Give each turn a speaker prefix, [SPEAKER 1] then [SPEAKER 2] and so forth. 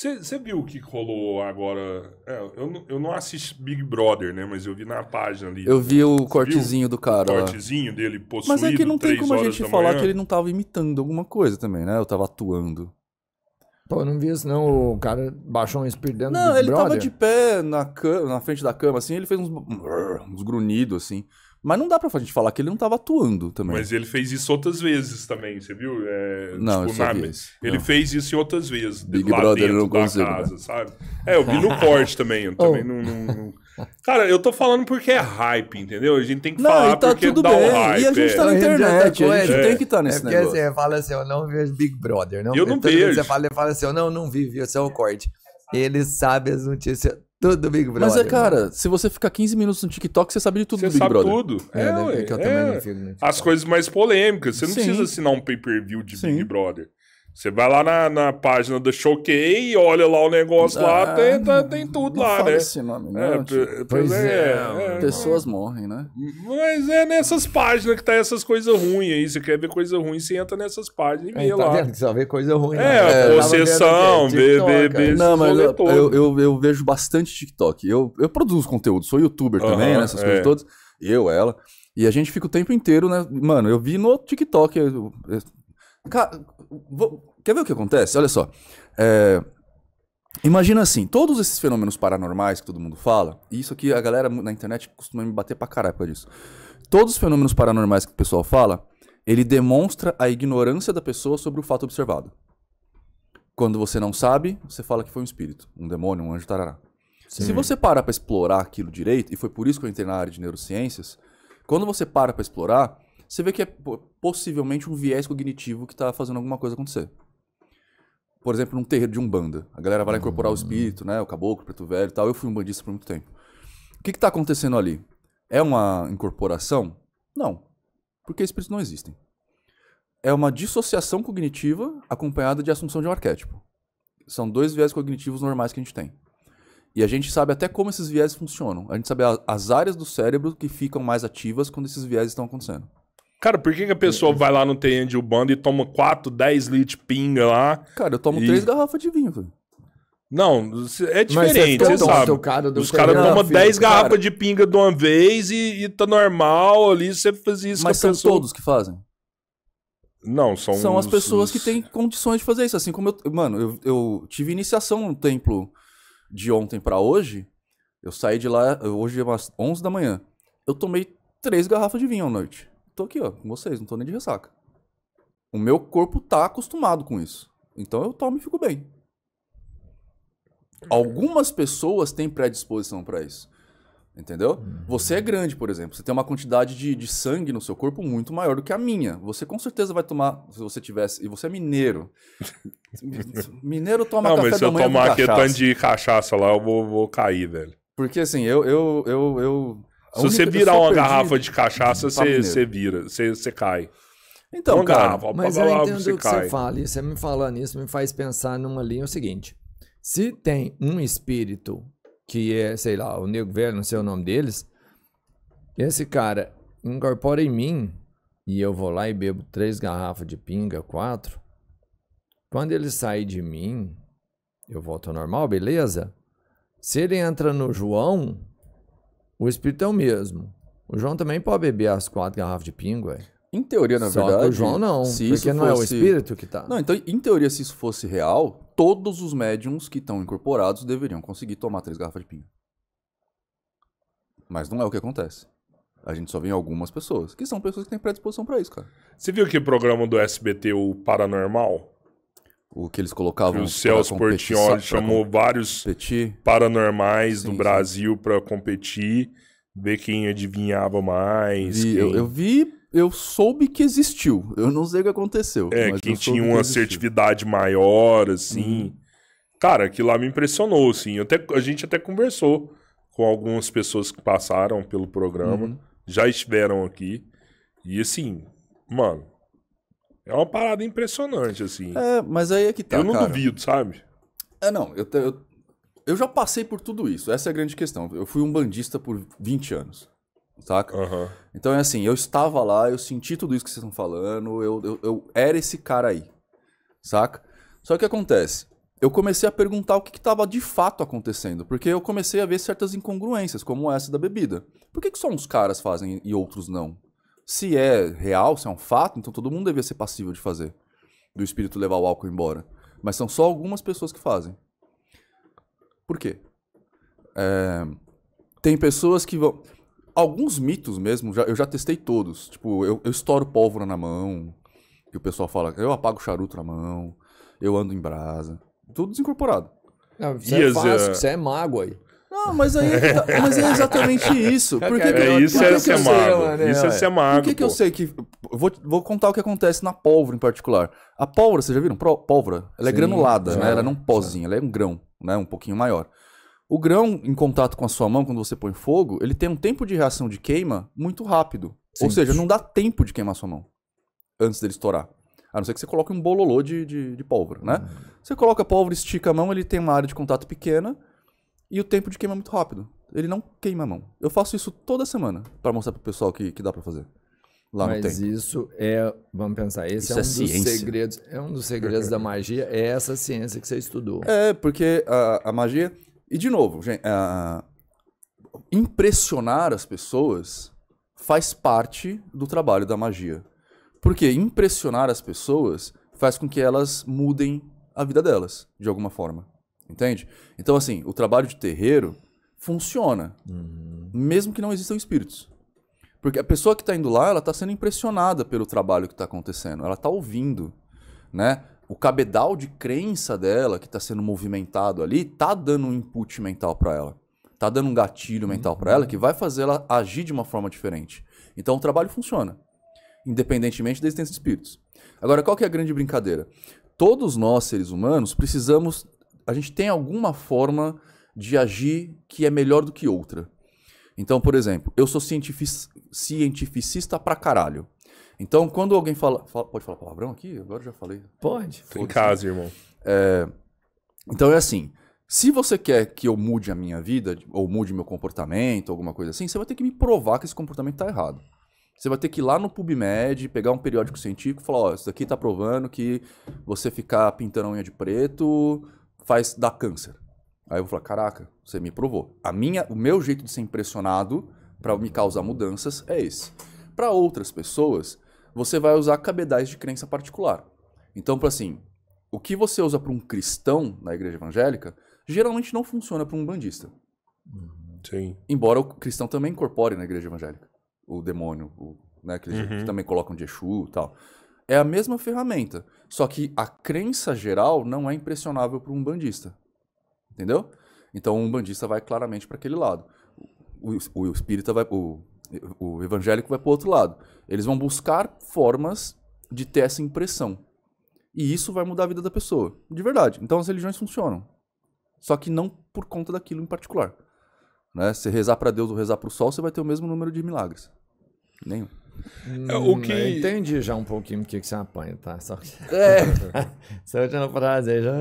[SPEAKER 1] Você viu o que rolou agora? É, eu, não, eu não assisti Big Brother, né? Mas eu vi na página ali. Eu vi o cortezinho viu? do cara. O cortezinho dele possuído.
[SPEAKER 2] Mas é que não tem como a gente falar manhã. que ele não tava imitando alguma coisa também, né? Eu tava atuando.
[SPEAKER 3] Pô, eu não vi isso não. O cara baixou um espírito dentro não, do Não, ele tava de
[SPEAKER 2] pé na, na frente da cama, assim. Ele fez uns, uns grunhidos, assim. Mas não dá pra gente falar que ele não tava atuando também. Mas
[SPEAKER 3] ele
[SPEAKER 1] fez isso outras vezes também, você viu? É, não, tipo, na... Ele não. fez isso em outras vezes. Big lá Brother dentro não da casa, né? sabe? É, eu vi no corte também. Eu também oh. não, não... Cara, eu tô falando porque é hype, entendeu? A gente tem que não, falar tá porque tudo dá bem. um hype. E a gente tá é. na internet, a é gente é. tem que é
[SPEAKER 3] estar tá nesse é porque negócio. Porque você fala assim, eu não vejo Big Brother. Não, eu não é vejo. Você fala, fala assim, eu não, não vi, viu, o corte. Ele sabe as notícias
[SPEAKER 2] Todo Big Brother. Mas é, né? cara, se você ficar 15 minutos no TikTok, você sabe de tudo você do Big sabe Brother. tudo. É, é, é, que eu é, também não é. fico no
[SPEAKER 1] As coisas mais polêmicas. Você não Sim. precisa assinar um pay-per-view de Sim. Big Brother. Você vai lá na, na página do Choquei e olha lá o negócio ah, tá, lá, tem, tem tudo lá, né? Esse nome, não, é, tipo, pois é, é,
[SPEAKER 2] é, é, Pessoas morrem, né?
[SPEAKER 1] Mas é nessas páginas que tá essas coisas ruins aí. Você quer ver coisa ruim, você entra nessas páginas e vê é, lá. Tá vendo
[SPEAKER 3] que você vê coisa ruim. É,
[SPEAKER 1] né? possessão, BBB. Não, mas eu, eu,
[SPEAKER 2] eu, eu, vejo bastante TikTok. Eu, eu produzo conteúdo, sou youtuber também, né? Essas coisas é. todas. Eu, ela. E a gente fica o tempo inteiro, né? Mano, eu vi no TikTok. Eu, eu, Cara, vou, quer ver o que acontece? Olha só. É, imagina assim, todos esses fenômenos paranormais que todo mundo fala, e isso aqui a galera na internet costuma me bater pra caralho por isso. Todos os fenômenos paranormais que o pessoal fala, ele demonstra a ignorância da pessoa sobre o fato observado. Quando você não sabe, você fala que foi um espírito, um demônio, um anjo, tarará. Sim. Se você para para explorar aquilo direito, e foi por isso que eu entrei na área de neurociências, quando você para para explorar, você vê que é possivelmente um viés cognitivo que está fazendo alguma coisa acontecer. Por exemplo, num terreiro de Umbanda. A galera vai lá incorporar o hum. espírito, né? O caboclo, o preto velho e tal. Eu fui um bandista por muito tempo. O que está acontecendo ali? É uma incorporação? Não. Porque espíritos não existem. É uma dissociação cognitiva acompanhada de assunção de um arquétipo. São dois viés cognitivos normais que a gente tem. E a gente sabe até como esses viés funcionam. A gente sabe as áreas do cérebro que ficam mais ativas quando esses viés estão acontecendo. Cara, por que, que a pessoa uhum. vai lá no
[SPEAKER 1] TN de Ubanda e toma 4, 10 litros de pinga lá? Cara, eu tomo e... 3
[SPEAKER 2] garrafas de vinho, velho. Não, é diferente, você sabe. Cara Os caras tomam 10 garrafas
[SPEAKER 1] de pinga de uma vez e, e tá normal ali, você faz isso Mas são pessoa... todos que
[SPEAKER 2] fazem? Não, são... São as pessoas os... que têm condições de fazer isso. Assim como eu... Mano, eu, eu tive iniciação no templo de ontem para hoje. Eu saí de lá, hoje é umas 11 da manhã. Eu tomei 3 garrafas de vinho à noite tô aqui, ó, com vocês, não tô nem de ressaca. O meu corpo tá acostumado com isso. Então eu tomo e fico bem. Algumas pessoas têm predisposição para isso. Entendeu? Você é grande, por exemplo. Você tem uma quantidade de, de sangue no seu corpo muito maior do que a minha. Você com certeza vai tomar, se você tivesse. E você é mineiro. Mineiro toma Não, café mas se eu tomar aquele tanto de cachaça
[SPEAKER 1] lá, eu vou, vou cair, velho.
[SPEAKER 2] Porque assim, eu, eu, eu, eu
[SPEAKER 3] se você é virar uma perdi, garrafa né? de cachaça, tá você, você
[SPEAKER 1] vira, você, você cai. Então, uma cara, mas eu entendo você que cai. você
[SPEAKER 3] fala. E você me falando isso me faz pensar numa linha é o seguinte. Se tem um espírito que é, sei lá, o Nego Velho, não sei o nome deles, esse cara incorpora em mim e eu vou lá e bebo três garrafas de pinga, quatro. Quando ele sai de mim, eu volto ao normal, beleza? Se ele entra no João, o espírito é o mesmo. O João também pode beber as quatro garrafas de pingo, velho. Em teoria, na Só verdade. Que o João não. Se porque não fosse... é o espírito que tá. Não, então, em teoria, se isso fosse real, todos os médiums
[SPEAKER 2] que estão incorporados deveriam conseguir tomar três garrafas de pingo. Mas não é o que acontece. A gente só vê algumas pessoas, que são pessoas que têm predisposição para isso, cara. Você viu que programa
[SPEAKER 1] do SBT, o Paranormal? o que eles colocavam. O Celso Portioli chamou vários competir. paranormais sim, do Brasil para competir, ver quem adivinhava mais. Vi, quem... Eu, eu,
[SPEAKER 2] vi, eu soube que existiu. Eu não sei o que aconteceu. É, quem tinha uma que assertividade
[SPEAKER 1] maior, assim. Uhum. Cara, aquilo lá me impressionou, assim. Até, a gente até conversou com algumas pessoas que passaram pelo programa, uhum. já estiveram aqui. E assim, mano,
[SPEAKER 2] é uma parada impressionante, assim. É, mas aí é que tá. Eu não cara. duvido, sabe? É, não. Eu, eu, eu já passei por tudo isso. Essa é a grande questão. Eu fui um bandista por 20 anos. Saca? Uhum. Então é assim, eu estava lá, eu senti tudo isso que vocês estão falando, eu, eu, eu era esse cara aí. Saca? Só que acontece? Eu comecei a perguntar o que estava de fato acontecendo, porque eu comecei a ver certas incongruências, como essa da bebida. Por que, que só uns caras fazem e outros não? Se é real, se é um fato, então todo mundo devia ser passível de fazer. Do espírito levar o álcool embora. Mas são só algumas pessoas que fazem. Por quê? É, tem pessoas que vão. Alguns mitos mesmo, já, eu já testei todos. Tipo, eu, eu estouro pólvora na mão. Que o pessoal fala, eu apago charuto na mão. Eu ando em brasa. Tudo desincorporado. Não, isso, é fácil, é... é mago aí. Não, mas aí, mas é exatamente isso. Por que é que, isso por é que ser mago. Sei, é, isso é ser mago. Por que, que eu sei que. Vou, vou contar o que acontece na pólvora em particular. A pólvora, vocês já viram? Pólvora, ela é Sim, granulada, né? já, né? Ela não é um pozinho, ela é um grão, né? Um pouquinho maior. O grão, em contato com a sua mão, quando você põe fogo, ele tem um tempo de reação de queima muito rápido. Sim. Ou seja, não dá tempo de queimar a sua mão antes dele estourar. A não ser que você coloque um bololô de, de, de pólvora, né? Hum. Você coloca a pólvora, estica a mão, ele tem uma área de contato pequena e o tempo de queima é muito rápido. Ele não queima a mão. Eu faço isso toda semana para mostrar pro pessoal que, que dá para fazer. Lá Mas isso é, vamos pensar,
[SPEAKER 3] esse isso é, é um é dos ciência. segredos, é um dos segredos da magia, é essa ciência que você estudou. É,
[SPEAKER 2] porque a, a magia, e de novo, gente, a, impressionar as pessoas faz parte do trabalho da magia. Porque impressionar as pessoas faz com que elas mudem a vida delas, de alguma forma. Entende? Então, assim, o trabalho de terreiro funciona, uhum. mesmo que não existam espíritos. Porque a pessoa que está indo lá, ela está sendo impressionada pelo trabalho que está acontecendo, ela está ouvindo, né? O cabedal de crença dela que está sendo movimentado ali está dando um input mental para ela, está dando um gatilho uhum. mental para ela que vai fazer ela agir de uma forma diferente. Então o trabalho funciona, independentemente da existência de espíritos. Agora, qual que é a grande brincadeira? Todos nós seres humanos precisamos a gente tem alguma forma de agir que é melhor do que outra. Então, por exemplo, eu sou cientific, cientificista pra caralho. Então, quando alguém fala, fala, Pode falar palavrão aqui? Agora já falei. Pode. Em casa, irmão. É, então é assim. Se você quer que eu mude a minha vida, ou mude meu comportamento, alguma coisa assim, você vai ter que me provar que esse comportamento está errado. Você vai ter que ir lá no PubMed, pegar um periódico científico e falar: ó, isso daqui está provando que você ficar pintando a unha de preto faz dar câncer. Aí eu vou falar, caraca, você me provou. A minha, o meu jeito de ser impressionado para me causar mudanças é esse. Para outras pessoas, você vai usar cabedais de crença particular. Então, para assim, o que você usa para um cristão na igreja evangélica geralmente não funciona para um bandista. Uhum. Sim. Embora o cristão também incorpore na igreja evangélica o demônio, o, né, que, eles, uhum. que também colocam de Exu e tal. É a mesma ferramenta, só que a crença geral não é impressionável para um bandista. Entendeu? Então o um bandista vai claramente para aquele lado. O, o, o espírita vai. O, o evangélico vai para o outro lado. Eles vão buscar formas de ter essa impressão. E isso vai mudar a vida da pessoa. De verdade. Então as religiões funcionam. Só que não por conta daquilo em particular. Né? Se rezar para Deus ou rezar para o sol, você vai ter o
[SPEAKER 3] mesmo número de milagres. Nenhum. É, hum, o que... Eu entendi já um pouquinho o que, que você apanha, tá? Só que... É. Essa última frase aí já